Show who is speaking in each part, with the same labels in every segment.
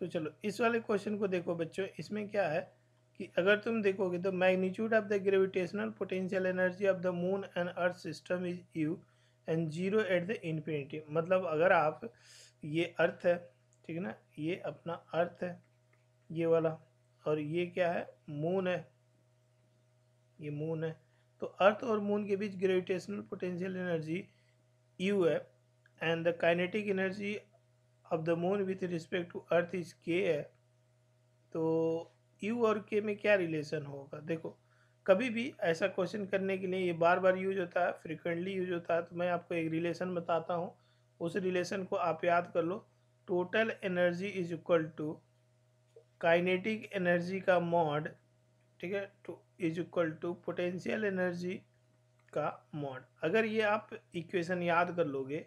Speaker 1: तो चलो इस वाले क्वेश्चन को देखो बच्चों इसमें क्या है कि अगर तुम देखोगे तो magnitude of the gravitational potential energy of the moon and earth system is U and zero at the infinity मतलब अगर आप ये अर्थ है ठीक है ना ये अपना अर्थ है ये वाला और ये क्या है मून है ये मून है तो अर्थ और मून के बीच ग्रेविटेशनल पोटेंशियल एनर्जी यू है and the kinetic energy of the moon with respect to earth is K है तो यू और के में क्या रिलेशन होगा देखो कभी भी ऐसा क्वेश्चन करने के लिए ये बार बार यूज होता है फ्रिक्वेंटली यूज होता है तो मैं आपको एक रिलेशन बताता हूँ उस रिलेशन को आप याद कर लो total energy is equal to kinetic energy का मॉड ठीक है two is equal to potential energy का मॉड अगर ये आप इक्वेशन याद कर लोगे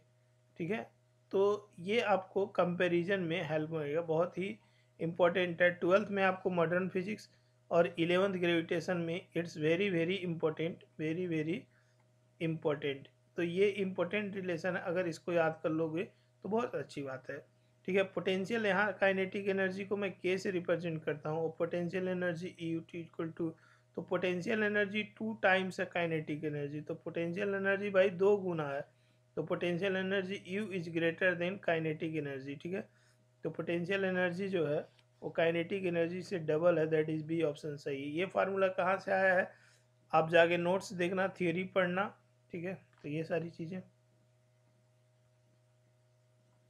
Speaker 1: ठीक है तो ये आपको कंपैरिजन में हेल्प मिलेगा बहुत ही इम्पॉर्टेंट है ट्वेल्थ में आपको मॉडर्न फिजिक्स और इलेवंथ ग्रेविटेशन में it's very very important very very important तो ये इम्पोर्टेंट रिलेशन है अगर इसको याद कर लोगे तो बहुत अच्छी बात है ठीक है पोटेंशियल यहाँ काइनेटिक एनर्जी को मैं के से रिप्रेजेंट करता हूँ और potential energy E U T equal to तो पोटेंशियल एनर्जी टू टाइम्स है काइनेटिक एनर्जी तो पोटेंशियल एनर्जी भाई दो गुना है तो potential energy U is greater than kinetic energy ठीक है तो पोटेंशियल एनर्जी जो है वो काइनेटिक एनर्जी से डबल है दैट इज़ बी ऑप्शन सही ये फार्मूला कहाँ से आया है आप जाके नोट्स देखना थियोरी पढ़ना ठीक है तो ये सारी चीज़ें